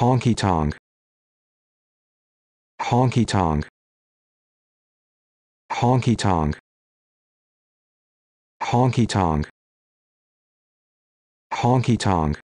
honky tonk honky tonk honky tonk honky tonk honky tonk